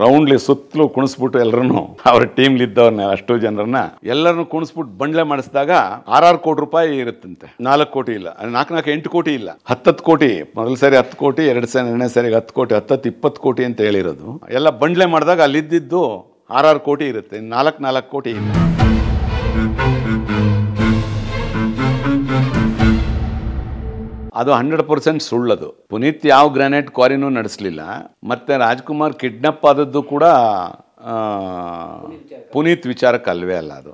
ರೌಂಡ್ಲಿ ಸುತ್ತಲೂ ಕುಣಿಸ್ಬಿಟ್ಟು ಎಲ್ಲರನ್ನು ಅವ್ರ ಟೀಮ್ಲಿದ್ದವ್ರನ್ನ ಅಷ್ಟು ಜನರನ್ನ ಎಲ್ಲರನ್ನು ಕುಣಿಸ್ಬಿಟ್ಟು ಬಂಡ್ಲೆ ಮಾಡಿಸಿದಾಗ ಆರಾರು ಕೋಟಿ ರೂಪಾಯಿ ಇರುತ್ತಂತೆ ನಾಲ್ಕು ಕೋಟಿ ಇಲ್ಲ ನಾಲ್ಕು ನಾಲ್ಕು ಎಂಟು ಕೋಟಿ ಇಲ್ಲ ಹತ್ತತ್ತು ಕೋಟಿ ಮೊದಲ ಸಾರಿ ಹತ್ತು ಕೋಟಿ ಎರಡು ಸಾರಿ ಎರಡನೇ ಸಾರಿ ಹತ್ತು ಕೋಟಿ ಹತ್ತತ್ತು ಇಪ್ಪತ್ತು ಕೋಟಿ ಅಂತ ಹೇಳಿರೋದು ಎಲ್ಲ ಬಂಡ್ಲೆ ಮಾಡಿದಾಗ ಅಲ್ಲಿದ್ದಿದ್ದು ಆರ್ ಆರು ಕೋಟಿ ಇರುತ್ತೆ ನಾಲ್ಕು ನಾಲ್ಕು ಕೋಟಿ ಇಲ್ಲ ಅದು ಹಂಡ್ರೆಡ್ ಪರ್ಸೆಂಟ್ ಸುಳ್ಳದು ಪುನೀತ್ ಯಾವ ಗ್ರಾನೈಟ್ ಕ್ವಾರಿನೂ ನಡೆಸಲಿಲ್ಲ ಮತ್ತೆ ರಾಜ್ಕುಮಾರ್ ಕಿಡ್ನಪ್ ಆದದ್ದು ಕೂಡ ಪುನೀತ್ ವಿಚಾರಕ್ಕೆ ಅಲ್ವೇ ಅಲ್ಲ ಅದು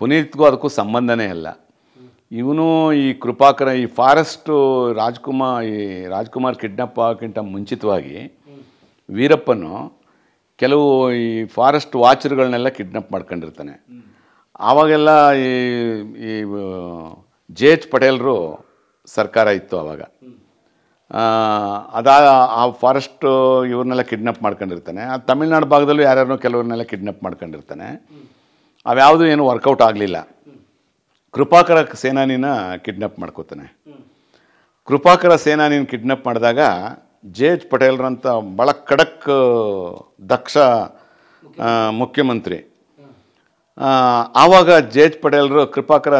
ಪುನೀತ್ಗೂ ಅದಕ್ಕೂ ಸಂಬಂಧನೇ ಇಲ್ಲ ಇವನು ಈ ಕೃಪಾಕರ ಈ ಫಾರೆಸ್ಟು ರಾಜ್ಕುಮಾರ್ ಈ ರಾಜ್ಕುಮಾರ್ ಕಿಡ್ನಪ್ ಆಗೋಕ್ಕಿಂತ ಮುಂಚಿತವಾಗಿ ವೀರಪ್ಪನು ಕೆಲವು ಈ ಫಾರೆಸ್ಟ್ ವಾಚರ್ಗಳನ್ನೆಲ್ಲ ಕಿಡ್ನಪ್ ಮಾಡ್ಕೊಂಡಿರ್ತಾನೆ ಆವಾಗೆಲ್ಲ ಈ ಈ ಜೆ ಎಚ್ ಪಟೇಲ್ರು ಸರ್ಕಾರ ಇತ್ತು ಆವಾಗ ಅದಾ ಆ ಫಾರೆಸ್ಟ್ ಇವ್ರನ್ನೆಲ್ಲ ಕಿಡ್ನಪ್ ಮಾಡ್ಕೊಂಡಿರ್ತಾನೆ ಆ ತಮಿಳ್ನಾಡು ಭಾಗದಲ್ಲೂ ಯಾರ್ಯಾರೋ ಕೆಲವ್ರನ್ನೆಲ್ಲ ಕಿಡ್ನಪ್ ಮಾಡ್ಕೊಂಡಿರ್ತಾನೆ ಅವ್ಯಾವುದು ಏನು ವರ್ಕೌಟ್ ಆಗಲಿಲ್ಲ ಕೃಪಾಕರ ಸೇನಾನಿನ ಕಿಡ್ನಪ್ ಮಾಡ್ಕೋತಾನೆ ಕೃಪಾಕರ ಸೇನಾನಿನ ಕಿಡ್ನಪ್ ಮಾಡಿದಾಗ ಜೆ ಎಚ್ ಪಟೇಲ್ರಂಥ ಭಾಳ ಖಡಕ್ ದಕ್ಷ ಮುಖ್ಯಮಂತ್ರಿ ಆವಾಗ ಜೇಜ್ ಪಟೇಲ್ರು ಕೃಪಾಕರ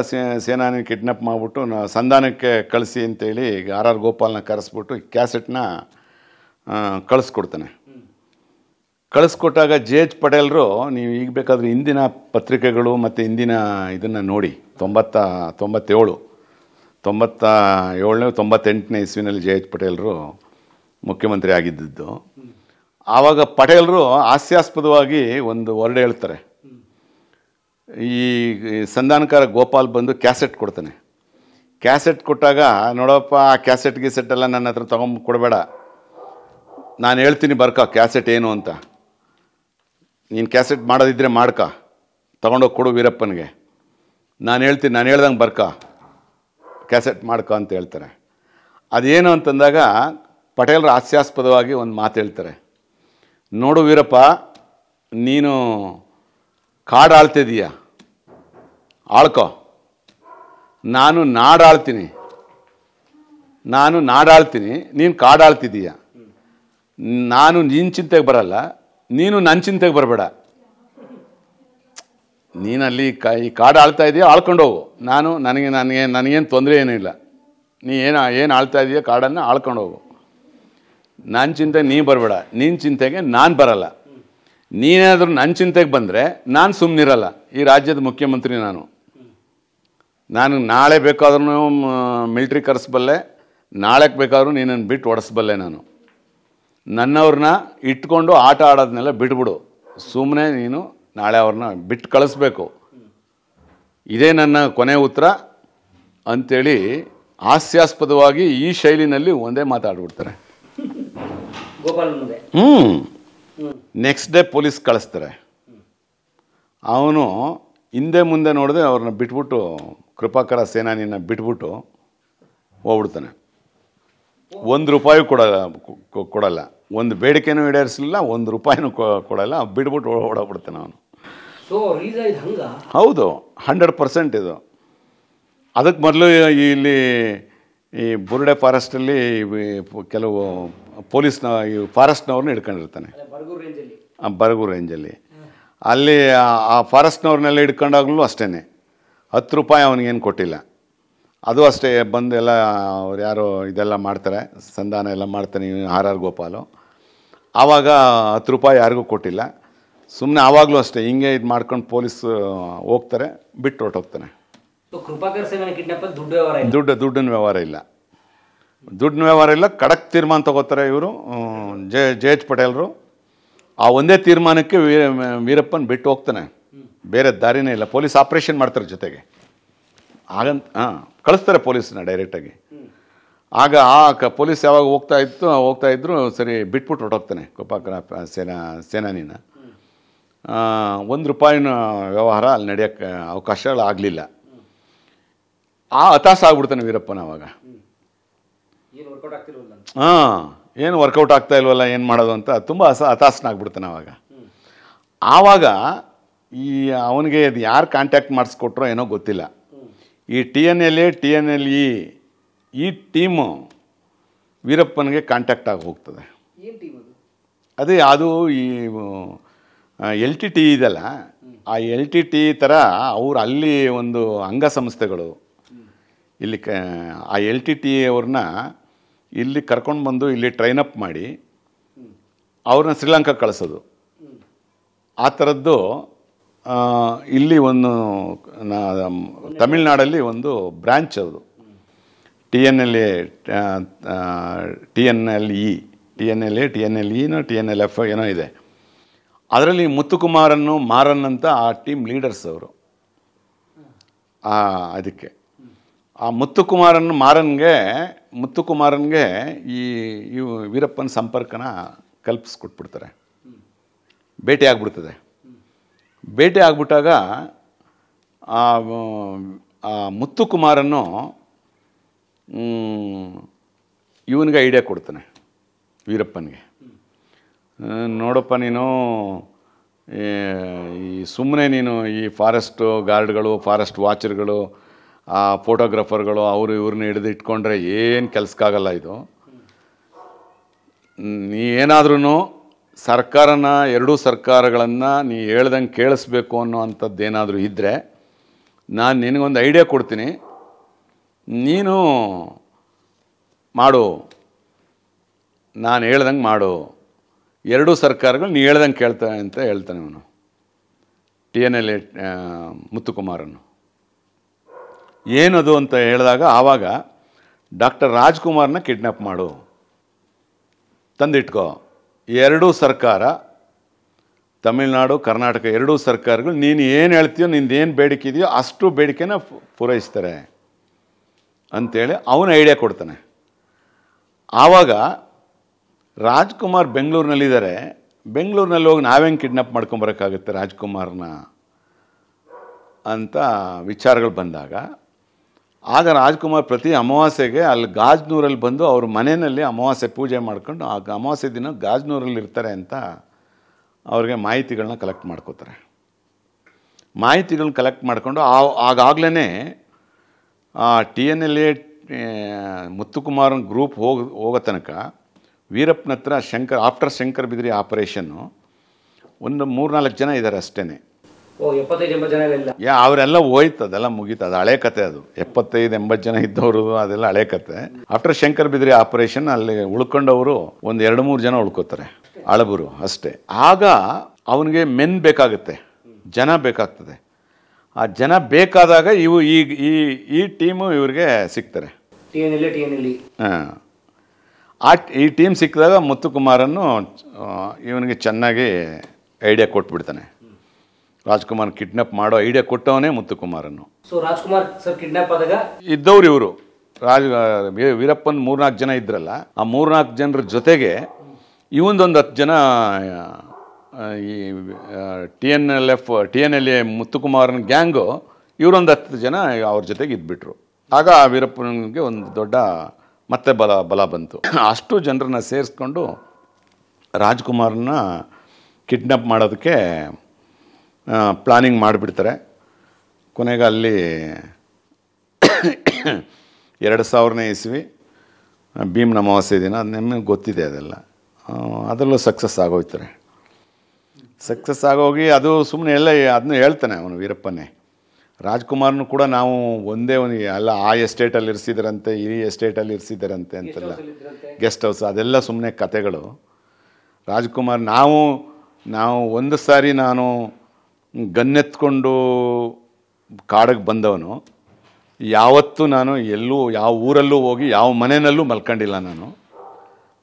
ಸೇನಾನಿ ಕಿಡ್ನಾಪ್ ಮಾಡಿಬಿಟ್ಟು ಸಂಧಾನಕ್ಕೆ ಕಳಿಸಿ ಅಂತೇಳಿ ಈಗ ಆರ್ ಆರ್ ಗೋಪಾಲ್ನ ಕರೆಸ್ಬಿಟ್ಟು ಕ್ಯಾಸೆಟ್ನ ಕಳಿಸ್ಕೊಡ್ತಾನೆ ಕಳಿಸ್ಕೊಟ್ಟಾಗ ಜೆ ಎಚ್ ಪಟೇಲ್ರು ನೀವು ಈಗ ಬೇಕಾದ್ರೆ ಇಂದಿನ ಪತ್ರಿಕೆಗಳು ಮತ್ತು ಹಿಂದಿನ ಇದನ್ನು ನೋಡಿ ತೊಂಬತ್ತ ತೊಂಬತ್ತೇಳು ತೊಂಬತ್ತ ಏಳನೇ ತೊಂಬತ್ತೆಂಟನೇ ಇಸ್ವಿನಲ್ಲಿ ಜೆ ಎಚ್ ಪಟೇಲರು ಮುಖ್ಯಮಂತ್ರಿ ಆಗಿದ್ದದ್ದು ಆವಾಗ ಪಟೇಲ್ರು ಹಾಸ್ಯಾಸ್ಪದವಾಗಿ ಒಂದು ವರ್ಡ್ ಹೇಳ್ತಾರೆ ಈ ಸಂಧಾನಕಾರ ಗೋಪಾಲ್ ಬಂದು ಕ್ಯಾಸೆಟ್ ಕೊಡ್ತಾನೆ ಕ್ಯಾಸೆಟ್ ಕೊಟ್ಟಾಗ ನೋಡಪ್ಪ ಆ ಕ್ಯಾಸೆಟ್ ಗೀಸೆಟ್ ಎಲ್ಲ ನನ್ನ ಹತ್ರ ತೊಗೊಂಬ ಕೊಡಬೇಡ ನಾನು ಹೇಳ್ತೀನಿ ಬರ್ಕ ಕ್ಯಾಸೆಟ್ ಏನು ಅಂತ ನೀನು ಕ್ಯಾಸೆಟ್ ಮಾಡೋದಿದ್ರೆ ಮಾಡ್ಕ ತೊಗೊಂಡೋಗಿ ಕೊಡು ವೀರಪ್ಪನಿಗೆ ನಾನು ಹೇಳ್ತೀನಿ ನಾನು ಹೇಳ್ದಂಗೆ ಬರ್ಕ ಕ್ಯಾಸೆಟ್ ಮಾಡ್ಕ ಅಂತ ಹೇಳ್ತಾರೆ ಅದೇನು ಅಂತಂದಾಗ ಪಟೇಲರು ಹಾಸ್ಯಾಸ್ಪದವಾಗಿ ಒಂದು ಮಾತು ಹೇಳ್ತಾರೆ ನೋಡು ವೀರಪ್ಪ ನೀನು ಕಾಡು ಆಳ್ತಿದೀಯ ಆಳ್ಕೊ ನಾನು ನಾಡಾಳ್ತೀನಿ ನಾನು ನಾಡಾಳ್ತೀನಿ ನೀನು ಕಾಡಾಳ್ತಿದೀಯ ನಾನು ನಿನ್ನ ಚಿಂತೆಗೆ ಬರಲ್ಲ ನೀನು ನನ್ನ ಚಿಂತೆಗೆ ಬರಬೇಡ ನೀನಲ್ಲಿ ಕ ಈ ಕಾಡು ಆಳ್ತಾ ಇದೆಯಾ ಆಳ್ಕೊಂಡೋಗು ನಾನು ನನಗೆ ನನಗೆ ನನಗೇನು ತೊಂದರೆ ಏನೂ ಇಲ್ಲ ನೀ ಏನು ಏನು ಆಳ್ತಾ ಇದೆಯಾ ಕಾಡನ್ನು ಆಳ್ಕೊಂಡೋಗು ನನ್ನ ಚಿಂತೆ ನೀ ಬರಬೇಡ ನಿನ್ನ ಚಿಂತೆಗೆ ನಾನು ಬರಲ್ಲ ನೀನೇನಾದರೂ ನನ್ನ ಚಿಂತೆಗೆ ಬಂದರೆ ನಾನು ಸುಮ್ಮನಿರಲ್ಲ ಈ ರಾಜ್ಯದ ಮುಖ್ಯಮಂತ್ರಿ ನಾನು ನಾನು ನಾಳೆ ಬೇಕಾದ್ರೂ ಮಿಲ್ಟ್ರಿ ಕರೆಸ್ಬಲ್ಲೆ ನಾಳೆ ಬೇಕಾದ್ರೂ ನೀನನ್ನು ಬಿಟ್ಟು ಒಡಿಸ್ಬಲ್ಲೆ ನಾನು ನನ್ನವ್ರನ್ನ ಇಟ್ಕೊಂಡು ಆಟ ಆಡೋದನ್ನೆಲ್ಲ ಬಿಟ್ಬಿಡು ಸುಮ್ಮನೆ ನೀನು ನಾಳೆ ಅವ್ರನ್ನ ಬಿಟ್ಟು ಕಳಿಸ್ಬೇಕು ಇದೇ ನನ್ನ ಕೊನೆ ಉತ್ತರ ಅಂಥೇಳಿ ಹಾಸ್ಯಾಸ್ಪದವಾಗಿ ಈ ಶೈಲಿನಲ್ಲಿ ಒಂದೇ ಮಾತಾಡ್ಬಿಡ್ತಾರೆ ಹ್ಞೂ ನೆಕ್ಸ್ಟ್ ಡೇ ಪೊಲೀಸ್ ಕಳಿಸ್ತಾರೆ ಅವನು ಹಿಂದೆ ಮುಂದೆ ನೋಡಿದೆ ಅವ್ರನ್ನ ಬಿಟ್ಬಿಟ್ಟು ಕೃಪಾಕರ ಸೇನಾನಿನ ಬಿಟ್ಬಿಟ್ಟು ಹೋಗ್ಬಿಡ್ತಾನೆ ಒಂದು ರೂಪಾಯಿ ಕೊಡಲ್ಲ ಕೊಡಲ್ಲ ಒಂದು ಬೇಡಿಕೆನೂ ಈಡೇರಿಸಲಿಲ್ಲ ಒಂದು ರೂಪಾಯಿನೂ ಕೊಡಲ್ಲ ಬಿಟ್ಬಿಟ್ಟು ಓಡೋಗ್ಬಿಡ್ತಾನೆ ಅವನು ಹೌದು ಹಂಡ್ರೆಡ್ ಪರ್ಸೆಂಟ್ ಇದು ಅದಕ್ಕೆ ಮೊದಲು ಇಲ್ಲಿ ಈ ಬುರುಡೆ ಫಾರೆಸ್ಟಲ್ಲಿ ಕೆಲವು ಪೊಲೀಸ್ನ ಫಾರೆಸ್ಟ್ನವ್ರನ್ನ ಹಿಡ್ಕೊಂಡಿರ್ತಾನೆ ಬರಗೂರು ರೇಂಜಲ್ಲಿ ಅಲ್ಲಿ ಆ ಫಾರೆಸ್ಟ್ನವ್ರನ್ನೆಲ್ಲ ಹಿಡ್ಕೊಂಡಾಗ್ಲೂ ಅಷ್ಟೇ ಹತ್ತು ರೂಪಾಯಿ ಅವನಿಗೇನು ಕೊಟ್ಟಿಲ್ಲ ಅದು ಅಷ್ಟೇ ಬಂದು ಎಲ್ಲ ಅವ್ರು ಯಾರೋ ಇದೆಲ್ಲ ಮಾಡ್ತಾರೆ ಸಂಧಾನ ಎಲ್ಲ ಮಾಡ್ತಾನೆ ಆರ್ ಆರ್ ಗೋಪಾಲು ಆವಾಗ ಹತ್ತು ರೂಪಾಯಿ ಯಾರಿಗೂ ಕೊಟ್ಟಿಲ್ಲ ಸುಮ್ಮನೆ ಆವಾಗಲೂ ಅಷ್ಟೇ ಹಿಂಗೆ ಇದು ಮಾಡ್ಕೊಂಡು ಪೊಲೀಸ್ ಹೋಗ್ತಾರೆ ಬಿಟ್ಟು ಹೊರಟೋಗ್ತಾನೆ ದುಡ್ಡು ದುಡ್ಡಿನ ವ್ಯವಹಾರ ಇಲ್ಲ ದುಡ್ಡು ವ್ಯವಹಾರ ಇಲ್ಲ ಖಡಕ್ ತೀರ್ಮಾನ ತಗೋತಾರೆ ಇವರು ಜೆ ಜೆ ಎಚ್ ಪಟೇಲ್ರು ಆ ಒಂದೇ ತೀರ್ಮಾನಕ್ಕೆ ವೀರ ವೀರಪ್ಪನ್ ಬಿಟ್ಟು ಹೋಗ್ತಾನೆ ಬೇರೆ ದಾರಿನೇ ಇಲ್ಲ ಪೊಲೀಸ್ ಆಪ್ರೇಷನ್ ಮಾಡ್ತಾರೆ ಜೊತೆಗೆ ಆಗಂತ ಹಾಂ ಕಳಿಸ್ತಾರೆ ಪೊಲೀಸನ್ನ ಡೈರೆಕ್ಟಾಗಿ ಆಗ ಆ ಕ ಪೊಲೀಸ್ ಯಾವಾಗ ಹೋಗ್ತಾ ಇತ್ತು ಹೋಗ್ತಾ ಇದ್ರು ಸರಿ ಬಿಟ್ಬಿಟ್ಟು ಹೊರಟೋಗ್ತಾನೆ ಕೊಪ್ಪ ಸೇನಾ ಸೇನಾನಿನ ಒಂದು ರೂಪಾಯಿನ ವ್ಯವಹಾರ ಅಲ್ಲಿ ನಡೆಯೋಕ್ಕೆ ಆಗಲಿಲ್ಲ ಆ ಹತಾಸ ಆಗ್ಬಿಡ್ತಾನೆ ವೀರಪ್ಪನ ಅವಾಗ ಹಾಂ ಏನು ವರ್ಕೌಟ್ ಆಗ್ತಾ ಇಲ್ವಲ್ಲ ಏನು ಮಾಡೋದು ಅಂತ ತುಂಬ ಅಸ ಹತಾಸನಾಗ್ಬಿಡ್ತಾನೆ ಆವಾಗ ಆವಾಗ ಈ ಅವನಿಗೆ ಅದು ಯಾರು ಕಾಂಟ್ಯಾಕ್ಟ್ ಮಾಡಿಸ್ಕೊಟ್ರೋ ಏನೋ ಗೊತ್ತಿಲ್ಲ ಈ T N L A T N L E ಈ ಟೀಮು ವೀರಪ್ಪನಿಗೆ ಕಾಂಟ್ಯಾಕ್ಟ್ ಆಗಿ ಹೋಗ್ತದೆ ಅದೇ ಅದು ಈ ಎಲ್ ಟಿ ಟಿ ಇದಲ್ಲ ಆ ಎಲ್ ಟಿ ಟಿ ಥರ ಅವ್ರು ಅಲ್ಲಿ ಒಂದು ಅಂಗಸಂಸ್ಥೆಗಳು ಇಲ್ಲಿ ಕ ಆ ಎಲ್ ಟಿ ಟಿ ಅವ್ರನ್ನ ಇಲ್ಲಿ ಕರ್ಕೊಂಡು ಬಂದು ಇಲ್ಲಿ ಟ್ರೈನ್ ಅಪ್ ಮಾಡಿ ಅವ್ರನ್ನ ಶ್ರೀಲಂಕಾ ಕಳಿಸೋದು ಆ ಥರದ್ದು ಇಲ್ಲಿ ಒಂದು ತಮಿಳ್ನಾಡಲ್ಲಿ ಒಂದು ಬ್ರ್ಯಾಂಚ್ ಅದು T N L A T N L E T N L A T N L ಇನೋ ಟಿ ಎನ್ ಎಲ್ ಎಫ್ ಏನೋ ಇದೆ ಅದರಲ್ಲಿ ಮುತ್ತುಕುಮಾರನ್ನು ಮಾರನ್ ಅಂತ ಆ ಟೀಮ್ ಲೀಡರ್ಸ್ ಅವರು ಅದಕ್ಕೆ ಆ ಮುತ್ತುಕುಮಾರನ್ ಮಾರನ್ಗೆ ಮುತ್ತುಕುಮಾರನ್ಗೆ ಈ ಇವು ವೀರಪ್ಪನ ಸಂಪರ್ಕನ ಕಲ್ಪಿಸ್ಕೊಟ್ಬಿಡ್ತಾರೆ ಭೇಟಿ ಆಗ್ಬಿಡ್ತದೆ ಭೇಟಿ ಆಗ್ಬಿಟ್ಟಾಗ ಆ ಮುತ್ತುಕುಮಾರನ್ನು ಇವನಿಗೆ ಐಡಿಯಾ ಕೊಡ್ತಾನೆ ವೀರಪ್ಪನಿಗೆ ನೋಡಪ್ಪ ನೀನು ಈ ಸುಮ್ಮನೆ ನೀನು ಈ ಫಾರೆಸ್ಟು ಗಾರ್ಡ್ಗಳು ಫಾರೆಸ್ಟ್ ವಾಚರ್ಗಳು ಆ ಫೋಟೋಗ್ರಾಫರ್ಗಳು ಅವರು ಇವ್ರನ್ನ ಹಿಡಿದು ಇಟ್ಕೊಂಡ್ರೆ ಏನು ಕೆಲಸಕ್ಕಾಗಲ್ಲ ಇದು ನೀ ಏನಾದ್ರೂ ಸರ್ಕಾರನ ಎರಡೂ ಸರ್ಕಾರಗಳನ್ನು ನೀ ಹೇಳ್ದಂಗೆ ಕೇಳಿಸ್ಬೇಕು ಅನ್ನೋ ಅಂಥದ್ದು ಏನಾದರೂ ಇದ್ದರೆ ನಾನು ನಿನಗೊಂದು ಐಡಿಯಾ ಕೊಡ್ತೀನಿ ನೀನು ಮಾಡು ನಾನು ಹೇಳ್ದಂಗೆ ಮಾಡು ಎರಡೂ ಸರ್ಕಾರಗಳು ನೀ ಹೇಳ್ದಂಗೆ ಕೇಳ್ತಾನೆ ಅಂತ ಹೇಳ್ತಾನೆ ಅವನು ಟಿ ಎನ್ ಎಲ್ ಎ ಮುತ್ತುಕುಮಾರನು ಏನದು ಅಂತ ಹೇಳಿದಾಗ ಆವಾಗ ಡಾಕ್ಟರ್ ರಾಜ್ಕುಮಾರ್ನ ಕಿಡ್ನಾಪ್ ಮಾಡು ತಂದಿಟ್ಕೋ ಎರಡೂ ಸರ್ಕಾರ ತಮಿಳುನಾಡು ಕರ್ನಾಟಕ ಎರಡೂ ಸರ್ಕಾರಗಳು ನೀನು ಏನು ಹೇಳ್ತೀಯೋ ನಿಂದು ಏನು ಬೇಡಿಕೆ ಇದೆಯೋ ಅಷ್ಟು ಬೇಡಿಕೆನ ಪೂರೈಸ್ತಾರೆ ಅಂಥೇಳಿ ಅವನು ಐಡಿಯಾ ಕೊಡ್ತಾನೆ ಆವಾಗ ರಾಜ್ಕುಮಾರ್ ಬೆಂಗಳೂರಿನಲ್ಲಿದ್ದಾರೆ ಬೆಂಗಳೂರಿನಲ್ಲಿ ಹೋಗಿ ನಾವೇನು ಕಿಡ್ನಾಪ್ ಮಾಡ್ಕೊಂಬರೋಕ್ಕಾಗುತ್ತೆ ರಾಜ್ಕುಮಾರ್ನ ಅಂತ ವಿಚಾರಗಳು ಬಂದಾಗ ಆಗ ರಾಜ್ಕುಮಾರ್ ಪ್ರತಿ ಅಮಾವಾಸ್ಯೆಗೆ ಅಲ್ಲಿ ಗಾಜ್ನೂರಲ್ಲಿ ಬಂದು ಅವ್ರ ಮನೆಯಲ್ಲಿ ಅಮಾವಾಸ್ಯೆ ಪೂಜೆ ಮಾಡ್ಕೊಂಡು ಆ ಅಮಾವಾಸ್ಯೆ ದಿನ ಗಾಜ್ನೂರಲ್ಲಿ ಇರ್ತಾರೆ ಅಂತ ಅವ್ರಿಗೆ ಮಾಹಿತಿಗಳನ್ನ ಕಲೆಕ್ಟ್ ಮಾಡ್ಕೋತಾರೆ ಮಾಹಿತಿಗಳನ್ನ ಕಲೆಕ್ಟ್ ಮಾಡಿಕೊಂಡು ಆ ಆಗಾಗಲೇ ಟಿ ಎನ್ ಎಲ್ ಎ ಮುತ್ತುಕುಮಾರನ ಗ್ರೂಪ್ ಹೋಗಿ ಹೋಗೋ ತನಕ ವೀರಪ್ಪನ ಹತ್ರ ಶಂಕರ್ ಆಫ್ಟರ್ ಶಂಕರ್ ಬಿದ್ರಿ ಆಪರೇಷನ್ನು ಒಂದು ಮೂರು ನಾಲ್ಕು ಜನ ಇದ್ದಾರೆ ಅಷ್ಟೇ ಯಾ ಅವರೆಲ್ಲ ಹೋಯ್ತು ಅದೆಲ್ಲ ಮುಗೀತು ಅದು ಹಳೆ ಕತೆ ಅದು ಎಪ್ಪತ್ತೈದು ಎಂಬತ್ತು ಜನ ಇದ್ದವರು ಅದೆಲ್ಲ ಹಳೆ ಕತೆ ಆಫ್ಟರ್ ಶಂಕರ್ ಬಿದ್ರಿ ಆಪರೇಷನ್ ಅಲ್ಲಿ ಉಳ್ಕೊಂಡವರು ಒಂದ್ ಎರಡು ಮೂರು ಜನ ಉಳ್ಕೋತಾರೆ ಅಳಬರು ಅಷ್ಟೇ ಆಗ ಅವನಿಗೆ ಮೆನ್ ಬೇಕಾಗುತ್ತೆ ಜನ ಬೇಕಾಗ್ತದೆ ಆ ಜನ ಬೇಕಾದಾಗ ಇವು ಈ ಈ ಈ ಟೀಮು ಇವ್ರಿಗೆ ಸಿಗ್ತಾರೆ e. ಆ ಈ ಟೀಮ್ ಸಿಕ್ಕಿದಾಗ ಮುತ್ತುಕುಮಾರನ್ನು ಇವನಿಗೆ ಚೆನ್ನಾಗಿ ಐಡಿಯಾ ಕೊಟ್ಬಿಡ್ತಾನೆ ರಾಜ್ಕುಮಾರ್ ಕಿಡ್ನಾಪ್ ಮಾಡೋ ಐಡಿಯಾ ಕೊಟ್ಟವನೇ ಮುತ್ತುಕುಮಾರನ್ನು ಸೊ ರಾಜ್ಕುಮಾರ್ ಸರ್ ಕಿಡ್ನಾಪ್ ಆದಾಗ ಇದ್ದವ್ರು ಇವರು ರಾಜ್ ವೀರಪ್ಪನ್ ಮೂರ್ನಾಲ್ಕು ಜನ ಇದ್ರಲ್ಲ ಆ ಮೂರ್ನಾಲ್ಕು ಜನರ ಜೊತೆಗೆ ಇವೊಂದೊಂದು ಹತ್ತು ಜನ ಈ T N L F T N L A ಮುತ್ತುಕುಮಾರನ ಗ್ಯಾಂಗು ಇವರೊಂದು ಹತ್ತು ಜನ ಅವ್ರ ಜೊತೆಗೆ ಇದ್ಬಿಟ್ರು ಆಗ ಆ ವೀರಪ್ಪನಿಗೆ ಒಂದು ದೊಡ್ಡ ಮತ್ತೆ ಬಲ ಬಲ ಬಂತು ಅಷ್ಟು ಜನರನ್ನ ಸೇರಿಸ್ಕೊಂಡು ರಾಜ್ಕುಮಾರನ್ನ ಕಿಡ್ನಾಪ್ ಮಾಡೋದಕ್ಕೆ ಪ್ಲಾನಿಂಗ್ ಮಾಡಿಬಿಡ್ತಾರೆ ಕೊನೆಗೆ ಅಲ್ಲಿ ಎರಡು ಸಾವಿರನೇ ಇಸ್ವಿ ಭೀಮ್ ಅಮಾವಾಸ್ಯೆ ದಿನ ಅದು ನಿಮಗೆ ಗೊತ್ತಿದೆ ಅದೆಲ್ಲ ಅದರಲ್ಲೂ ಸಕ್ಸಸ್ ಆಗೋಯ್ತಾರೆ ಸಕ್ಸಸ್ ಆಗೋಗಿ ಅದು ಸುಮ್ಮನೆ ಎಲ್ಲ ಅದನ್ನ ಹೇಳ್ತಾನೆ ಅವನು ವೀರಪ್ಪನೇ ರಾಜ್ಕುಮಾರ್ನು ಕೂಡ ನಾವು ಒಂದೇ ಒಂದು ಅಲ್ಲ ಆ ಎಸ್ಟೇಟಲ್ಲಿ ಇರಿಸಿದ್ರಂತೆ ಈ ಎಸ್ಟೇಟಲ್ಲಿ ಇರಿಸಿದ್ರಂತೆ ಅಂತೆಲ್ಲ ಗೆಸ್ಟ್ ಹೌಸ್ ಅದೆಲ್ಲ ಸುಮ್ಮನೆ ಕತೆಗಳು ರಾಜ್ಕುಮಾರ್ ನಾವು ನಾವು ಒಂದು ಸಾರಿ ನಾನು ಗನ್ನೆತ್ಕೊಂಡು ಕಾಡಿಗೆ ಬಂದವನು ಯಾವತ್ತೂ ನಾನು ಎಲ್ಲೂ ಯಾವ ಊರಲ್ಲೂ ಹೋಗಿ ಯಾವ ಮನೆಯಲ್ಲೂ ಮಲ್ಕೊಂಡಿಲ್ಲ ನಾನು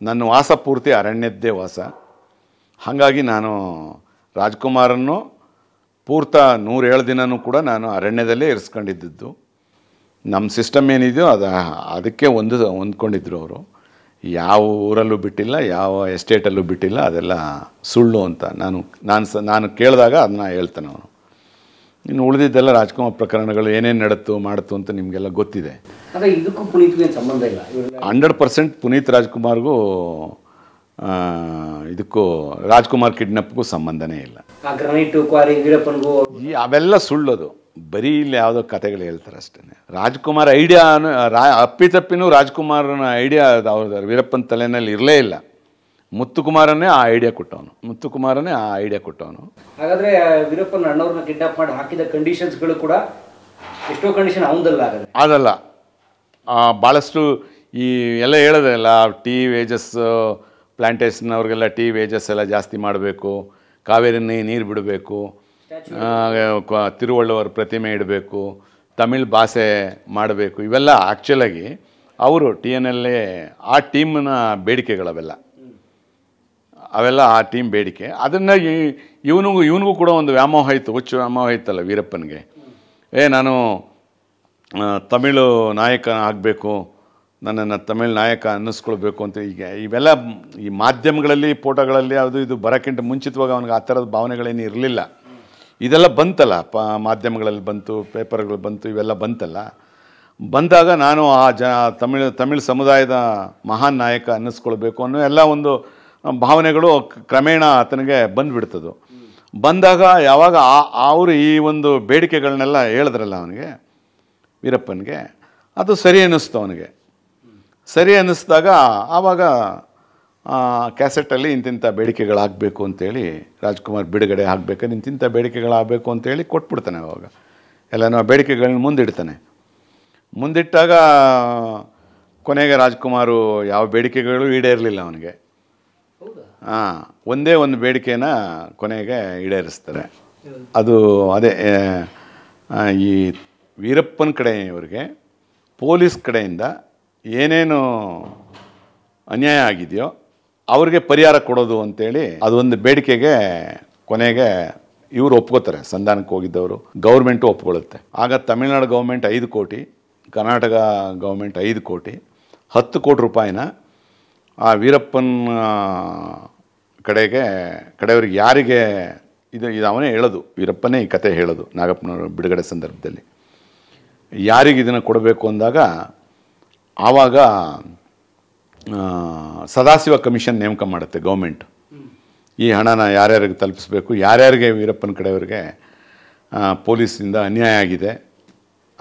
ನನ್ನ ವಾಸ ಪೂರ್ತಿ ಅರಣ್ಯದ್ದೇ ವಾಸ ಹಾಗಾಗಿ ನಾನು ರಾಜ್ಕುಮಾರನ್ನು ಪೂರ್ತ ನೂರೇಳು ದಿನವೂ ಕೂಡ ನಾನು ಅರಣ್ಯದಲ್ಲೇ ಇರಿಸ್ಕೊಂಡಿದ್ದದ್ದು ನಮ್ಮ ಸಿಸ್ಟಮ್ ಏನಿದೆಯೋ ಅದು ಅದಕ್ಕೆ ಒಂದು ಹೊಂದ್ಕೊಂಡಿದ್ರು ಅವರು ಯಾವ ಊರಲ್ಲೂ ಬಿಟ್ಟಿಲ್ಲ ಯಾವ ಎಸ್ಟೇಟಲ್ಲೂ ಬಿಟ್ಟಿಲ್ಲ ಅದೆಲ್ಲ ಸುಳ್ಳು ಅಂತ ನಾನು ನಾನು ಸ ನಾನು ಕೇಳಿದಾಗ ಅದನ್ನ ಹೇಳ್ತಾನೆ ಅವನು ಇನ್ನು ಉಳಿದಿದ್ದೆಲ್ಲ ರಾಜ್ಕುಮಾರ್ ಪ್ರಕರಣಗಳು ಏನೇನು ನಡತ್ತು ಮಾಡುತ್ತು ಅಂತ ನಿಮಗೆಲ್ಲ ಗೊತ್ತಿದೆ ಇದಕ್ಕೂ ಸಂಬಂಧ ಇಲ್ಲ ಹಂಡ್ರೆಡ್ ಪರ್ಸೆಂಟ್ ಪುನೀತ್ ರಾಜ್ಕುಮಾರ್ಗೂ ಇದಕ್ಕೂ ರಾಜ್ಕುಮಾರ್ ಕಿಡ್ನಪ್ಗೂ ಸಂಬಂಧನೇ ಇಲ್ಲ ಅವೆಲ್ಲ ಅದು ಬರೀ ಇಲ್ಲಿ ಯಾವುದೋ ಕತೆಗಳು ಹೇಳ್ತಾರೆ ಅಷ್ಟೇ ರಾಜ್ಕುಮಾರ್ ಐಡಿಯಾ ರಾ ಅಪ್ಪಿತಪ್ಪಿನೂ ರಾಜ್ಕುಮಾರನ ಐಡಿಯಾ ಅವ್ರದ್ದು ವೀರಪ್ಪನ ತಲೆಯಲ್ಲಿ ಇರಲೇ ಇಲ್ಲ ಮುತ್ತುಕುಮಾರನೇ ಆ ಐಡಿಯಾ ಕೊಟ್ಟವನು ಮುತ್ತುಕುಮಾರನೇ ಆ ಐಡಿಯಾ ಕೊಟ್ಟವನು ಹಾಗಾದ್ರೆ ವೀರಪ್ಪನ ಅಣ್ಣವ್ರನ್ನ ಕಿಡ್ನಾಪ್ ಮಾಡಿ ಹಾಕಿದ ಕಂಡೀಷನ್ಸ್ಗಳು ಕೂಡ ಎಷ್ಟೋ ಕಂಡೀಷನ್ ಅವನದಲ್ಲ ಅದಲ್ಲ ಭಾಳಷ್ಟು ಈ ಎಲ್ಲ ಹೇಳೋದಲ್ಲ ಟೀ ವೇಜಸ್ ಪ್ಲ್ಯಾಂಟೇಷನ್ ಅವ್ರಿಗೆಲ್ಲ ಟೀ ವೇಜಸ್ ಎಲ್ಲ ಜಾಸ್ತಿ ಮಾಡಬೇಕು ಕಾವೇರಿ ನೀರು ಬಿಡಬೇಕು ತಿರುವಳ್ಳುವರ್ ಪ್ರತಿಮೆ ಇಡಬೇಕು ತಮಿಳ್ ಭಾಷೆ ಮಾಡಬೇಕು ಇವೆಲ್ಲ ಆ್ಯಕ್ಚುಲಾಗಿ ಅವರು ಟಿ ಎನ್ ಎಲ್ ಆ ಟೀಮ್ನ ಬೇಡಿಕೆಗಳವೆಲ್ಲ ಅವೆಲ್ಲ ಆ ಟೀಮ್ ಬೇಡಿಕೆ ಅದನ್ನ ಇವನಿಗೂ ಇವನಿಗೂ ಕೂಡ ಒಂದು ವ್ಯಾಮೋಹ ಇತ್ತು ಹುಚ್ಚು ವ್ಯಾಮೋಹ ಇತ್ತಲ್ಲ ವೀರಪ್ಪನಿಗೆ ಏ ನಾನು ತಮಿಳು ನಾಯಕ ಆಗಬೇಕು ನನ್ನನ್ನು ತಮಿಳ್ ನಾಯಕ ಅನ್ನಿಸ್ಕೊಳ್ಬೇಕು ಅಂತ ಈಗ ಇವೆಲ್ಲ ಈ ಮಾಧ್ಯಮಗಳಲ್ಲಿ ಫೋಟೋಗಳಲ್ಲಿ ಅದು ಇದು ಬರೋಕ್ಕಿಂತ ಮುಂಚಿತವಾಗಿ ಅವನಿಗೆ ಆ ಥರದ ಭಾವನೆಗಳೇನು ಇರಲಿಲ್ಲ ಇದೆಲ್ಲ ಬಂತಲ್ಲ ಪ ಮಾಧ್ಯಮಗಳಲ್ಲಿ ಬಂತು ಪೇಪರ್ಗಳು ಬಂತು ಇವೆಲ್ಲ ಬಂತಲ್ಲ ಬಂದಾಗ ನಾನು ಆ ಜ ತಮಿಳು ತಮಿಳು ಸಮುದಾಯದ ಮಹಾನ್ ನಾಯಕ ಅನ್ನಿಸ್ಕೊಳ್ಬೇಕು ಅನ್ನೋ ಎಲ್ಲ ಒಂದು ಭಾವನೆಗಳು ಕ್ರಮೇಣ ಆತನಿಗೆ ಬಂದುಬಿಡ್ತದೆ ಬಂದಾಗ ಯಾವಾಗ ಆ ಅವರು ಈ ಒಂದು ಬೇಡಿಕೆಗಳನ್ನೆಲ್ಲ ಹೇಳಿದ್ರಲ್ಲ ಅವನಿಗೆ ವೀರಪ್ಪನಿಗೆ ಅದು ಸರಿ ಅನ್ನಿಸ್ತು ಅವನಿಗೆ ಸರಿ ಅನ್ನಿಸ್ದಾಗ ಆವಾಗ ಕ್ಯಾಸೆಟಲ್ಲಿ ಇಂತಿಂಥ ಬೇಡಿಕೆಗಳಾಗಬೇಕು ಅಂತೇಳಿ ರಾಜ್ಕುಮಾರ್ ಬಿಡುಗಡೆ ಆಗಬೇಕಾದ್ರೆ ಇಂತಿಂಥ ಬೇಡಿಕೆಗಳಾಗಬೇಕು ಅಂತೇಳಿ ಕೊಟ್ಬಿಡ್ತಾನೆ ಅವಾಗ ಎಲ್ಲನೂ ಆ ಬೇಡಿಕೆಗಳನ್ನ ಮುಂದಿಡ್ತಾನೆ ಮುಂದಿಟ್ಟಾಗ ಕೊನೆಗೆ ರಾಜ್ಕುಮಾರು ಯಾವ ಬೇಡಿಕೆಗಳು ಈಡೇರಲಿಲ್ಲ ಅವನಿಗೆ ಹಾಂ ಒಂದೇ ಒಂದು ಬೇಡಿಕೆನ ಕೊನೆಗೆ ಈಡೇರಿಸ್ತಾರೆ ಅದು ಅದೇ ಈ ವೀರಪ್ಪನ ಕಡೆಯವ್ರಿಗೆ ಪೊಲೀಸ್ ಕಡೆಯಿಂದ ಏನೇನು ಅನ್ಯಾಯ ಆಗಿದೆಯೋ ಅವ್ರಿಗೆ ಪರಿಹಾರ ಕೊಡೋದು ಅಂತೇಳಿ ಅದೊಂದು ಬೇಡಿಕೆಗೆ ಕೊನೆಗೆ ಇವರು ಒಪ್ಕೋತಾರೆ ಸಂಧಾನಕ್ಕೆ ಹೋಗಿದ್ದವರು ಗೌರ್ಮೆಂಟು ಒಪ್ಕೊಳ್ಳುತ್ತೆ ಆಗ ತಮಿಳ್ನಾಡು ಗೌರ್ಮೆಂಟ್ ಐದು ಕೋಟಿ ಕರ್ನಾಟಕ ಗೌರ್ಮೆಂಟ್ ಐದು ಕೋಟಿ ಹತ್ತು ಕೋಟಿ ರೂಪಾಯಿನ ಆ ವೀರಪ್ಪನ ಕಡೆಗೆ ಕಡೆಯವ್ರಿಗೆ ಯಾರಿಗೆ ಇದು ಇದು ಅವನೇ ಹೇಳೋದು ವೀರಪ್ಪನೇ ಈ ಕತೆ ಹೇಳೋದು ನಾಗಪ್ಪನವರು ಬಿಡುಗಡೆ ಸಂದರ್ಭದಲ್ಲಿ ಯಾರಿಗೆ ಇದನ್ನು ಕೊಡಬೇಕು ಅಂದಾಗ ಆವಾಗ ಸದಾಶಿವ ಕಮಿಷನ್ ನೇಮಕ ಮಾಡುತ್ತೆ ಗೌರ್ಮೆಂಟ್ ಈ ಹಣನ ಯಾರ್ಯಾರಿಗೆ ತಲುಪಿಸ್ಬೇಕು ಯಾರ್ಯಾರಿಗೆ ವೀರಪ್ಪನ ಕಡೆಯವ್ರಿಗೆ ಪೊಲೀಸಿಂದ ಅನ್ಯಾಯ ಆಗಿದೆ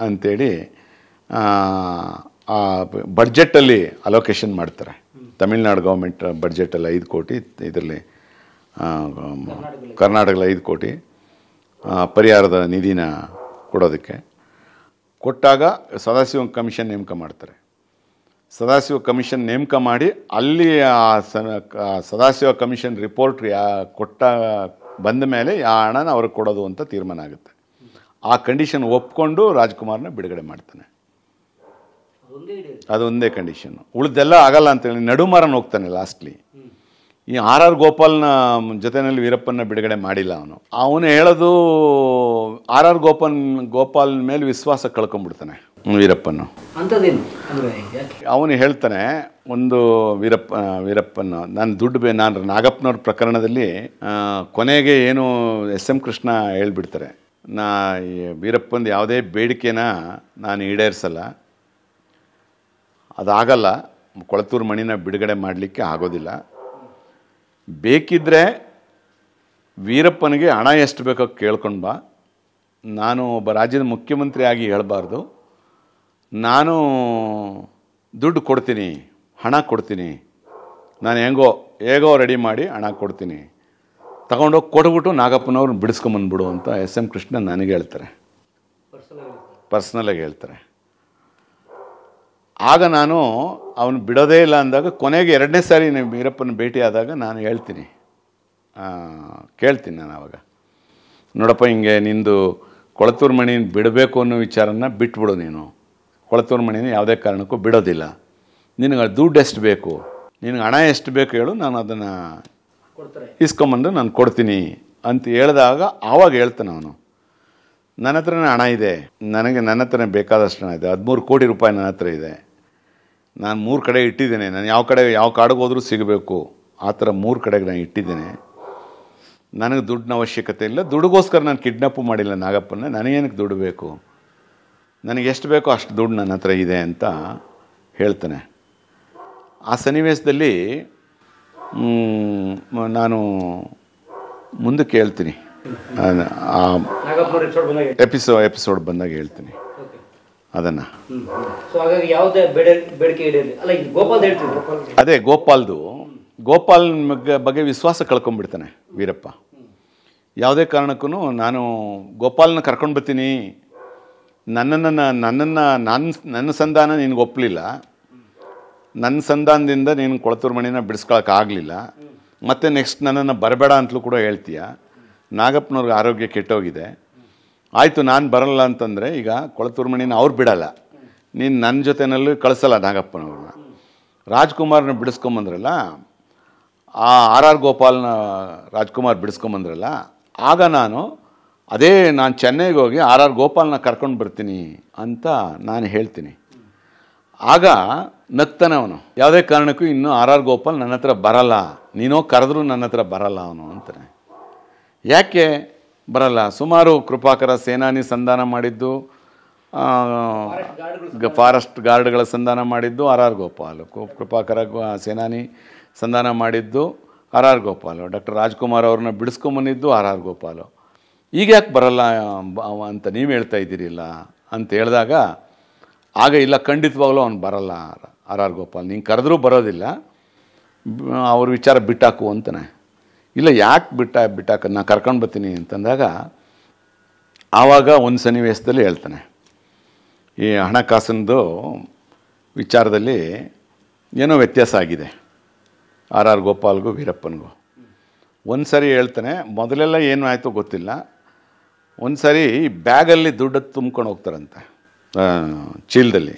ಅಂಥೇಳಿ ಆ ಬಡ್ಜೆಟಲ್ಲಿ ಅಲೋಕೇಶನ್ ಮಾಡ್ತಾರೆ ತಮಿಳ್ನಾಡು ಗೌರ್ಮೆಂಟ್ ಬಡ್ಜೆಟಲ್ಲಿ ಐದು ಕೋಟಿ ಇದರಲ್ಲಿ ಕರ್ನಾಟಕದಲ್ಲಿ ಐದು ಕೋಟಿ ಪರಿಹಾರದ ನಿಧಿನ ಕೊಡೋದಕ್ಕೆ ಕೊಟ್ಟಾಗ ಸದಾಶಿವ ಕಮಿಷನ್ ನೇಮಕ ಮಾಡ್ತಾರೆ ಸದಾಶಿವ ಕಮಿಷನ್ ನೇಮಕ ಮಾಡಿ ಅಲ್ಲಿ ಆ ಸದಾಶಿವ ಕಮಿಷನ್ ರಿಪೋರ್ಟ್ ಕೊಟ್ಟ ಬಂದ ಮೇಲೆ ಆ ಹಣನ ಅವ್ರಿಗೆ ಕೊಡೋದು ಅಂತ ತೀರ್ಮಾನ ಆಗುತ್ತೆ ಆ ಕಂಡೀಷನ್ ಒಪ್ಕೊಂಡು ರಾಜ್ಕುಮಾರ್ನ ಬಿಡುಗಡೆ ಮಾಡ್ತಾನೆ ಅದೊಂದೇ ಕಂಡೀಷನ್ ಉಳಿದೆಲ್ಲ ಆಗಲ್ಲ ಅಂತೇಳಿ ನಡುಮರನ ಹೋಗ್ತಾನೆ ಲಾಸ್ಟ್ಲಿ ಈ ಆರ್ ಆರ್ ಗೋಪಾಲ್ನ ಜೊತೆಯಲ್ಲಿ ವೀರಪ್ಪನ ಬಿಡುಗಡೆ ಮಾಡಿಲ್ಲ ಅವನು ಅವನು ಹೇಳೋದು ಆರ್ ಆರ್ ಗೋಪಾಲ್ ಗೋಪಾಲ್ ಮೇಲೆ ವಿಶ್ವಾಸ ಕಳ್ಕೊಂಡ್ಬಿಡ್ತಾನೆ ವೀರಪ್ಪನು ಅವನು ಹೇಳ್ತಾನೆ ಒಂದು ವೀರಪ್ಪ ವೀರಪ್ಪನ ನಾನು ದುಡ್ಡು ಬೇ ನಾನು ನಾಗಪ್ಪನವ್ರ ಪ್ರಕರಣದಲ್ಲಿ ಕೊನೆಗೆ ಏನು ಎಸ್ ಎಂ ಕೃಷ್ಣ ಹೇಳ್ಬಿಡ್ತಾರೆ ನಾ ವೀರಪ್ಪಂದು ಯಾವುದೇ ಬೇಡಿಕೆನ ನಾನು ಈಡೇರಿಸಲ್ಲ ಅದಾಗಲ್ಲ ಕೊಳತೂರು ಮಣಿನ ಬಿಡುಗಡೆ ಮಾಡಲಿಕ್ಕೆ ಆಗೋದಿಲ್ಲ ಬೇಕಿದ್ದರೆ ವೀರಪ್ಪನಿಗೆ ಹಣ ಎಷ್ಟು ಬೇಕೋ ಕೇಳ್ಕೊಂಡು ಬಾ ನಾನು ಒಬ್ಬ ರಾಜ್ಯದ ಮುಖ್ಯಮಂತ್ರಿ ಆಗಿ ಹೇಳಬಾರ್ದು ನಾನು ದುಡ್ಡು ಕೊಡ್ತೀನಿ ಹಣ ಕೊಡ್ತೀನಿ ನಾನು ಹೆಂಗೋ ಹೇಗೋ ರೆಡಿ ಮಾಡಿ ಹಣ ಕೊಡ್ತೀನಿ ತಗೊಂಡೋಗಿ ಕೊಟ್ಬಿಟ್ಟು ನಾಗಪ್ಪನವ್ರನ್ನ ಬಿಡಿಸ್ಕೊಂಬಂದ್ಬಿಡು ಅಂತ ಎಸ್ ಎಮ್ ಕೃಷ್ಣ ನನಗೆ ಹೇಳ್ತಾರೆ ಪರ್ಸ್ನಲಾಗಿ ಹೇಳ್ತಾರೆ ಆಗ ನಾನು ಅವನು ಬಿಡೋದೇ ಇಲ್ಲ ಅಂದಾಗ ಕೊನೆಗೆ ಎರಡನೇ ಸಾರಿ ನೀವು ವೀರಪ್ಪನ ಭೇಟಿಯಾದಾಗ ನಾನು ಹೇಳ್ತೀನಿ ಕೇಳ್ತೀನಿ ನಾನು ಆವಾಗ ನೋಡಪ್ಪ ಹಿಂಗೆ ನಿಂದು ಕೊಳತೂರು ಮಣಿ ಬಿಡಬೇಕು ಅನ್ನೋ ವಿಚಾರನ ಬಿಟ್ಬಿಡು ನೀನು ಕೊಳತೂರು ಮಣಿನ ಯಾವುದೇ ಕಾರಣಕ್ಕೂ ಬಿಡೋದಿಲ್ಲ ನಿನಗೆ ದುಡ್ಡು ಎಷ್ಟು ಬೇಕು ನಿನಗೆ ಹಣ ಎಷ್ಟು ಬೇಕು ಹೇಳು ನಾನು ಅದನ್ನು ಇಸ್ಕೊಂಬಂದು ನಾನು ಕೊಡ್ತೀನಿ ಅಂತ ಹೇಳಿದಾಗ ಆವಾಗ ಹೇಳ್ತಾನೆ ಅವನು ನನ್ನ ಹತ್ರನೇ ಹಣ ಇದೆ ನನಗೆ ನನ್ನ ಹತ್ರನೇ ಬೇಕಾದಷ್ಟು ಹಣ ಇದೆ ಹದಿಮೂರು ಕೋಟಿ ರೂಪಾಯಿ ನನ್ನ ಹತ್ರ ಇದೆ ನಾನು ಮೂರು ಕಡೆ ಇಟ್ಟಿದ್ದೇನೆ ನಾನು ಯಾವ ಕಡೆ ಯಾವ ಕಾಡಿಗೆ ಹೋದರೂ ಸಿಗಬೇಕು ಆ ಥರ ಮೂರು ಕಡೆಗೆ ನಾನು ಇಟ್ಟಿದ್ದೇನೆ ನನಗೆ ದುಡ್ಡಿನ ಅವಶ್ಯಕತೆ ಇಲ್ಲ ದುಡ್ಡಿಗೋಸ್ಕರ ನಾನು ಕಿಡ್ನಾಪು ಮಾಡಿಲ್ಲ ನಾಗಪ್ಪನ ನನಗೇನಕ್ಕೆ ದುಡ್ಡು ಬೇಕು ನನಗೆ ಎಷ್ಟು ಬೇಕೋ ಅಷ್ಟು ದುಡ್ಡು ನನ್ನ ಹತ್ರ ಇದೆ ಅಂತ ಹೇಳ್ತಾನೆ ಆ ಸನ್ನಿವೇಶದಲ್ಲಿ ನಾನು ಮುಂದಕ್ಕೆ ಹೇಳ್ತೀನಿ ಎಪಿಸೋ ಎಪಿಸೋಡ್ ಬಂದಾಗ ಹೇಳ್ತೀನಿ ಅದನ್ನು ಅದೇ ಗೋಪಾಲ್ದು ಗೋಪಾಲ್ ಬಗ್ಗೆ ವಿಶ್ವಾಸ ಕಳ್ಕೊಂಡ್ಬಿಡ್ತಾನೆ ವೀರಪ್ಪ ಯಾವುದೇ ಕಾರಣಕ್ಕೂ ನಾನು ಗೋಪಾಲ್ನ ಕರ್ಕೊಂಡು ಬರ್ತೀನಿ ನನ್ನನ್ನು ನನ್ನನ್ನು ನನ್ನ ನನ್ನ ಸಂಧಾನ ನಿನಗೆ ಒಪ್ಪಲಿಲ್ಲ ನನ್ನ ಸಂಧಾನದಿಂದ ನೀನು ಕೊಳತೂರು ಮಣಿನ ಬಿಡಿಸ್ಕೊಳಕ್ಕಾಗಲಿಲ್ಲ ಮತ್ತು ನೆಕ್ಸ್ಟ್ ನನ್ನನ್ನು ಬರಬೇಡ ಅಂತಲೂ ಕೂಡ ಹೇಳ್ತೀಯ ನಾಗಪ್ಪನವ್ರಿಗೆ ಆರೋಗ್ಯ ಕೆಟ್ಟೋಗಿದೆ ಆಯಿತು ನಾನು ಬರಲ್ಲ ಅಂತಂದರೆ ಈಗ ಕೊಳತೂರ್ಮಣಿನ ಅವ್ರು ಬಿಡಲ್ಲ ನೀನು ನನ್ನ ಜೊತೆಯಲ್ಲೂ ಕಳಿಸಲ್ಲ ನಾಗಪ್ಪನವ್ರನ್ನ ರಾಜ್ಕುಮಾರ್ನ ಬಿಡಿಸ್ಕೊಂಬಂದ್ರಲ್ಲ ಆ ಆರ್ ಆರ್ ಗೋಪಾಲ್ನ ರಾಜ್ಕುಮಾರ್ ಬಿಡಿಸ್ಕೊಂಬಂದ್ರಲ್ಲ ಆಗ ನಾನು ಅದೇ ನಾನು ಚೆನ್ನೈಗೆ ಹೋಗಿ ಆರ್ ಆರ್ ಗೋಪಾಲ್ನ ಕರ್ಕೊಂಡು ಬರ್ತೀನಿ ಅಂತ ನಾನು ಹೇಳ್ತೀನಿ ಆಗ ನಗ್ತಾನೆ ಅವನು ಯಾವುದೇ ಕಾರಣಕ್ಕೂ ಇನ್ನೂ ಆರ್ ಆರ್ ಗೋಪಾಲ್ ನನ್ನ ಹತ್ರ ಬರಲ್ಲ ನೀನೋ ಕರೆದ್ರೂ ನನ್ನ ಹತ್ರ ಬರಲ್ಲ ಅವನು ಅಂತಾನೆ ಯಾಕೆ ಬರಲ್ಲ ಸುಮಾರು ಕೃಪಾಕರ ಸೇನಾನಿ ಸಂಧಾನ ಮಾಡಿದ್ದು ಫಾರೆಸ್ಟ್ ಗಾರ್ಡ್ಗಳ ಸಂಧಾನ ಮಾಡಿದ್ದು ಆರ್ ಆರ್ ಗೋಪಾಲ್ ಕೃಪಾಕರ ಸೇನಾನಿ ಸಂಧಾನ ಮಾಡಿದ್ದು R R Gopal doctor Rajkumar ಅವ್ರನ್ನ ಬಿಡಿಸ್ಕೊಂಬಂದಿದ್ದು ಆರ್ ಆರ್ ಗೋಪಾಲು ಈಗ ಯಾಕೆ ಬರಲ್ಲ ಅಂತ ನೀವು ಹೇಳ್ತಾ ಇದ್ದೀರಿಲ್ಲ ಅಂತ ಹೇಳಿದಾಗ ಆಗ ಇಲ್ಲ ಖಂಡಿತವಾಗ್ಲೂ ಅವ್ನು ಬರಲ್ಲ ಆರ್ ಆರ್ ಗೋಪಾಲ್ ನೀನು ಕರೆದ್ರೂ ಬರೋದಿಲ್ಲ ಅವ್ರ ವಿಚಾರ ಬಿಟ್ಟಾಕು ಅಂತಾನೆ ಇಲ್ಲ ಯಾಕೆ ಬಿಟ್ಟ ಬಿಟ್ಟಾಕ ನಾನು ಕರ್ಕೊಂಡು ಬರ್ತೀನಿ ಅಂತಂದಾಗ ಆವಾಗ ಒಂದು ಸನ್ನಿವೇಶದಲ್ಲಿ ಹೇಳ್ತಾನೆ ಈ ಹಣಕಾಸಿನದು ವಿಚಾರದಲ್ಲಿ ಏನೋ ವ್ಯತ್ಯಾಸ ಆಗಿದೆ ಆರ್ ಆರ್ ಗೋಪಾಲ್ಗೂ ವೀರಪ್ಪನಿಗೂ ಒಂದು ಸರಿ ಹೇಳ್ತಾನೆ ಮೊದಲೆಲ್ಲ ಏನು ಆಯಿತು ಗೊತ್ತಿಲ್ಲ ಒಂದು ಸರಿ ಬ್ಯಾಗಲ್ಲಿ ದುಡ್ಡು ತುಂಬ್ಕೊಂಡು ಹೋಗ್ತಾರಂತೆ ಚೀಲದಲ್ಲಿ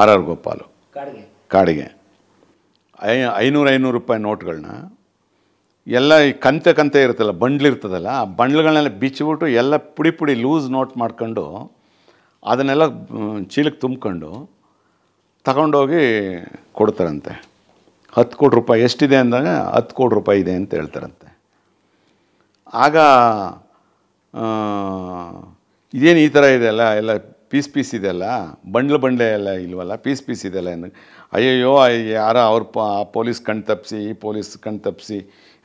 ಆರ್ ಆರ್ ಗೋಪಾಲು ಕಾಡಿಗೆ ಕಾಡಿಗೆ ಐ ಐನೂರು ಐನೂರು ರೂಪಾಯಿ ನೋಟ್ಗಳನ್ನ ಎಲ್ಲ ಈ ಕಂತೆ ಕಂತೆ ಇರುತ್ತಲ್ಲ ಬಂಡ್ಲಿರ್ತದಲ್ಲ ಆ ಬಂಡ್ಲುಗಳನ್ನೆಲ್ಲ ಬಿಚ್ಚಿಬಿಟ್ಟು ಎಲ್ಲ ಪುಡಿ ಪುಡಿ ಲೂಸ್ ನೋಟ್ ಮಾಡ್ಕೊಂಡು ಅದನ್ನೆಲ್ಲ ಚೀಲಕ್ಕೆ ತುಂಬ್ಕೊಂಡು ತಗೊಂಡೋಗಿ ಕೊಡ್ತಾರಂತೆ ಹತ್ತು ಕೋಟಿ ರೂಪಾಯಿ ಎಷ್ಟಿದೆ ಅಂದಾಗ ಹತ್ತು ಕೋಟಿ ರೂಪಾಯಿ ಇದೆ ಅಂತ ಹೇಳ್ತಾರಂತೆ ಆಗ ಇದೇನು ಈ ಥರ ಅಲ್ಲ ಎಲ್ಲ ಪೀಸ್ ಪೀಸ್ ಇದೆಯಲ್ಲ ಬಂಡ್ಲು ಬಂಡ್ಲೆ ಎಲ್ಲ ಇಲ್ವಲ್ಲ ಪೀಸ್ ಪೀಸ್ ಇದೆಯಲ್ಲ ಅಯ್ಯಯ್ಯೋ ಯಾರೋ ಅವ್ರ ಪೊಲೀಸ್ ಕಣ್ ತಪ್ಪಿಸಿ ಈ ಪೊಲೀಸ್ ಕಣ್ ತಪ್ಪಿಸಿ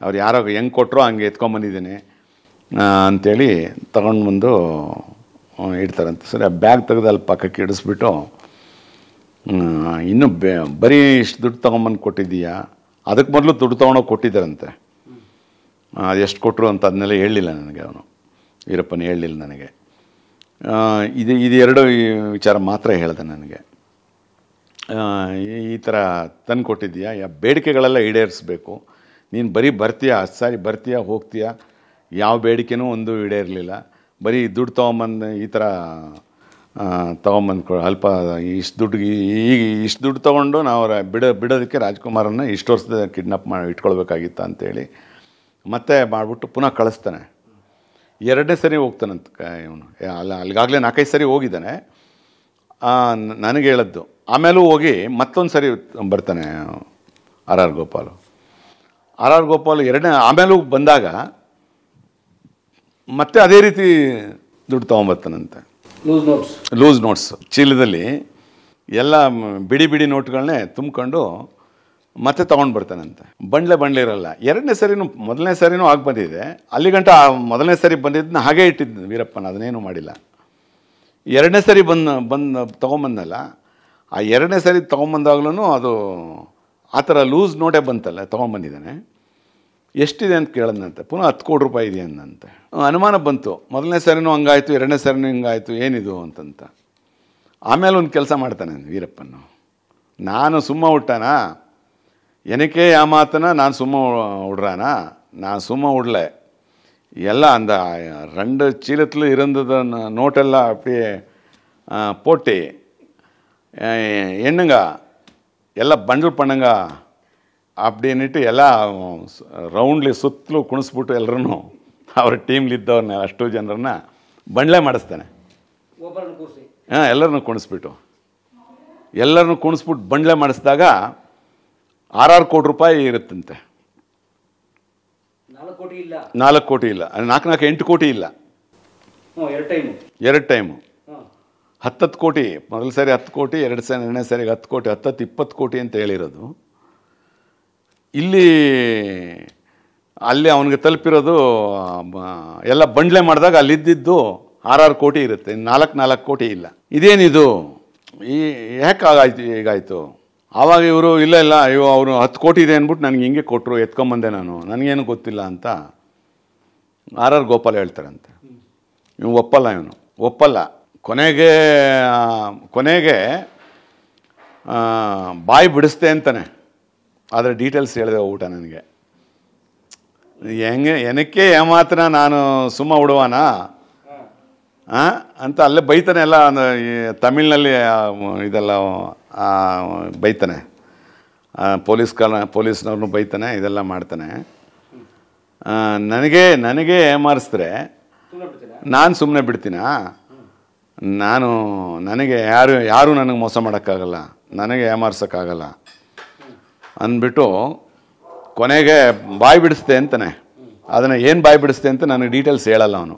ಅವ್ರು ಯಾರೋ ಹೆಂಗೆ ಕೊಟ್ಟರು ಹಂಗೆ ಎತ್ಕೊಂಬಂದಿದ್ದೀನಿ ಅಂಥೇಳಿ ತಗೊಂಡು ಬಂದು ಇಡ್ತಾರಂತೆ ಸರಿ ಆ ಬ್ಯಾಗ್ ತೆಗೆದು ಅಲ್ಲಿ ಪಕ್ಕಕ್ಕೆ ಇಡಿಸ್ಬಿಟ್ಟು ಇನ್ನೂ ಬೆ ಬರೀ ಇಷ್ಟು ದುಡ್ಡು ತೊಗೊಂಬಂದು ಕೊಟ್ಟಿದ್ದೀಯಾ ಅದಕ್ಕೆ ಮೊದಲು ದುಡ್ಡು ತೊಗೊಂಡೋಗಿ ಕೊಟ್ಟಿದ್ದಾರಂತೆ ಅದು ಎಷ್ಟು ಕೊಟ್ಟರು ಅಂತ ಅದನ್ನೆಲ್ಲ ಹೇಳಲಿಲ್ಲ ನನಗೆ ಅವನು ವೀರಪ್ಪನ ಹೇಳಲಿಲ್ಲ ನನಗೆ ಇದು ಎರಡು ವಿಚಾರ ಮಾತ್ರ ಹೇಳಿದೆ ನನಗೆ ಈ ಥರ ತಂದು ಕೊಟ್ಟಿದ್ದೀಯಾ ಬೇಡಿಕೆಗಳೆಲ್ಲ ಈಡೇರಿಸ್ಬೇಕು ನೀನು ಬರೀ ಬರ್ತೀಯ ಹತ್ತು ಸಾರಿ ಬರ್ತೀಯ ಹೋಗ್ತೀಯ ಯಾವ ಬೇಡಿಕೆನೂ ಒಂದು ಇರಲಿಲ್ಲ ಬರೀ ದುಡ್ಡು ತೊಗೊಂಬಂದು ಈ ಥರ ತೊಗೊಂಬಂದ್ಕೊ ಅಲ್ಪ ಇಷ್ಟು ದುಡ್ಡು ಈಗ ಇಷ್ಟು ದುಡ್ಡು ತೊಗೊಂಡು ನಾವು ಬಿಡೋ ಬಿಡೋದಕ್ಕೆ ರಾಜ್ಕುಮಾರನ್ನ ಇಷ್ಟು ವರ್ಷದ ಕಿಡ್ನಾಪ್ ಮಾಡಿ ಇಟ್ಕೊಳ್ಬೇಕಾಗಿತ್ತು ಅಂತೇಳಿ ಮತ್ತೆ ಮಾಡಿಬಿಟ್ಟು ಪುನಃ ಕಳಿಸ್ತಾನೆ ಎರಡನೇ ಸರಿ ಹೋಗ್ತಾನಂತ ಇವನು ಅಲ್ಲ ಅಲ್ಲಿಗಾಗಲೇ ನಾಲ್ಕೈದು ಸರಿ ಹೋಗಿದ್ದಾನೆ ನನಗೆ ಹೇಳದ್ದು ಆಮೇಲೂ ಹೋಗಿ ಮತ್ತೊಂದು ಸರಿ ಬರ್ತಾನೆ R R Gopal R R Gopal ಎರಡನೇ ಆಮೇಲೂ ಬಂದಾಗ ಮತ್ತೆ ಅದೇ ರೀತಿ ದುಡ್ಡು ತೊಗೊಂಬರ್ತಾನಂತೆ ಲೂಸ್ ನೋಟ್ಸ್ ಲೂಸ್ ನೋಟ್ಸ್ ಚೀಲದಲ್ಲಿ ಎಲ್ಲ ಬಿಡಿ ಬಿಡಿ ನೋಟ್ಗಳನ್ನೇ ತುಂಬಿಕೊಂಡು ಮತ್ತೆ ತೊಗೊಂಡು ಬರ್ತಾನಂತೆ ಬಂಡ್ಲೆ ಬಂಡ್ಲೆ ಇರಲ್ಲ ಎರಡನೇ ಸರಿನೂ ಮೊದಲನೇ ಸರಿನೂ ಆಗಿ ಬಂದಿದೆ ಅಲ್ಲಿಗಂಟ ಆ ಮೊದಲನೇ ಸರಿ ಬಂದಿದ್ದನ್ನ ಹಾಗೆ ಇಟ್ಟಿದ್ದ ವೀರಪ್ಪನ ಅದನ್ನೇನು ಮಾಡಿಲ್ಲ ಎರಡನೇ ಸರಿ ಬಂದು ಬಂದು ತೊಗೊಂಬಂದಲ್ಲ ಆ ಎರಡನೇ ಸರಿ ತೊಗೊಂಬಂದಾಗ್ಲೂ ಅದು ಆ ಥರ ಲೂಸ್ ನೋಟೇ ಬಂತಲ್ಲ ತೊಗೊಂಬಂದಿದ್ದಾನೆ ಎಷ್ಟಿದೆ ಅಂತ ಕೇಳದಂತೆ ಪುನಃ ಹತ್ತು ಕೋಟಿ ರೂಪಾಯಿ ಇದೆ ಅಂದಂತೆ ಅನುಮಾನ ಬಂತು ಮೊದಲನೇ ಸಾರಿನೂ ಹಂಗಾಯಿತು ಎರಡನೇ ಸಾರಿನೂ ಹಿಂಗಾಯಿತು ಏನಿದು ಅಂತಂತ ಆಮೇಲೆ ಒಂದು ಕೆಲಸ ಮಾಡ್ತಾನೆ ವೀರಪ್ಪನು ನಾನು ಸುಮ್ಮ ಹುಟ್ಟಾನ ಏನಕ್ಕೆ ಆ ಮಾತನ ನಾನು ಸುಮ್ಮ ಉಡ್ರಾನ ನಾನು ಸುಮ್ಮ ಉಡ್ಲೆ ಎಲ್ಲ ಅಂದ ರ ಚೀಲತ್ಲು ಇರಂದದ ನೋಟೆಲ್ಲ அப்படியே ಪೋಟಿ எண்ணுங்க ಎಲ್ಲ ಬಂಡಲ್ ಪಣ್ಣಂಗ ಅಪ್ಡೇನಿಟ್ಟು ಎಲ್ಲ ರೌಂಡ್ಲಿ ಸುತ್ತಲೂ ಕುಣಿಸ್ಬಿಟ್ಟು ಎಲ್ಲರೂ ಅವ್ರ ಟೀಮ್ಲಿದ್ದವ್ರನ್ನ ಅಷ್ಟು ಜನರನ್ನ ಬಂಡ್ಲೆ ಮಾಡಿಸ್ತಾನೆ ಹಾಂ ಎಲ್ಲರನ್ನೂ ಕುಣಿಸ್ಬಿಟ್ಟು ಎಲ್ಲರನ್ನೂ ಕುಣಿಸ್ಬಿಟ್ಟು ಬಂಡ್ಲೆ ಮಾಡಿಸಿದಾಗ ಆರಾರು ಕೋಟಿ ರೂಪಾಯಿ ಇರುತ್ತಂತೆ ನಾಲ್ಕು ಕೋಟಿ ಇಲ್ಲ ನಾಲ್ಕು ಕೋಟಿ ಇಲ್ಲ ನಾಲ್ಕು ನಾಲ್ಕು ಎಂಟು ಕೋಟಿ ಇಲ್ಲ ಎರಡು ಟೈಮು ಎರಡು ಟೈಮು ಹತ್ತತ್ತು ಕೋಟಿ ಮೊದಲ ಸಾರಿ ಹತ್ತು ಕೋಟಿ ಎರಡು ಸಾರಿ ಎರಡನೇ ಸಾರಿಗೆ ಹತ್ತು ಕೋಟಿ ಹತ್ತತ್ತು ಇಪ್ಪತ್ತು ಕೋಟಿ ಅಂತ ಹೇಳಿರೋದು ಇಲ್ಲಿ ಅಲ್ಲಿ ಅವನಿಗೆ ತಲುಪಿರೋದು ಎಲ್ಲ ಬಂಡ್ಲೆ ಮಾಡಿದಾಗ ಅಲ್ಲಿದ್ದಿದ್ದು ಆರಾರು ಕೋಟಿ ಇರುತ್ತೆ ನಾಲ್ಕು ನಾಲ್ಕು ಕೋಟಿ ಇಲ್ಲ ಇದೇನಿದು ಈ ಯಾಕೆ ಆಗಾಯ್ತು ಈಗಾಯಿತು ಆವಾಗ ಇವರು ಇಲ್ಲ ಇಲ್ಲ ಅಯ್ಯೋ ಅವರು ಹತ್ತು ಕೋಟಿ ಇದೆ ಅಂದ್ಬಿಟ್ಟು ನನಗೆ ಹಿಂಗೆ ಕೊಟ್ಟರು ಎತ್ಕೊಂಬಂದೆ ನಾನು ನನಗೇನು ಗೊತ್ತಿಲ್ಲ ಅಂತ ಆರ್ ಆರ್ ಗೋಪಾಲ್ ಹೇಳ್ತಾರಂತೆ ಇವನು ಒಪ್ಪಲ್ಲ ಇವನು ಒಪ್ಪಲ್ಲ ಕೊನೆಗೆ ಕೊನೆಗೆ ಬಾಯಿ ಬಿಡಿಸ್ತೆ ಅಂತಾನೆ ಆದರೆ ಡೀಟೇಲ್ಸ್ ಹೇಳಿದೆ ಊಟ ನನಗೆ ಹೆಂಗೆ ಏನಕ್ಕೆ ಮಾತ್ರ ನಾನು ಸುಮ್ಮ ಉಡುವಾನ ಅಂತ ಅಲ್ಲೇ ಬೈತಾನೆ ಎಲ್ಲ ತಮಿಳ್ನಲ್ಲಿ ಇದೆಲ್ಲ ಬೈತಾನೆ ಪೊಲೀಸ್ ಕಾಲ ಪೊಲೀಸ್ನವ್ರನ್ನೂ ಬೈತಾನೆ ಇದೆಲ್ಲ ಮಾಡ್ತಾನೆ ನನಗೆ ನನಗೆ ಏಮಾರಿಸಿದ್ರೆ ನಾನು ಸುಮ್ಮನೆ ಬಿಡ್ತೀನಾ ನಾನು ನನಗೆ ಯಾರು ಯಾರೂ ನನಗೆ ಮೋಸ ಮಾಡೋಕ್ಕಾಗಲ್ಲ ನನಗೆ ಏಮಾರ್ಸೋಕ್ಕಾಗಲ್ಲ ಅಂದ್ಬಿಟ್ಟು ಕೊನೆಗೆ ಬಾಯಿ ಬಿಡಿಸ್ತೆ ಅಂತಾನೆ ಅದನ್ನು ಏನು ಬಾಯಿ ಬಿಡಿಸ್ತೆ ಅಂತ ನನಗೆ ಡೀಟೇಲ್ಸ್ ಹೇಳಲ್ಲ ಅವನು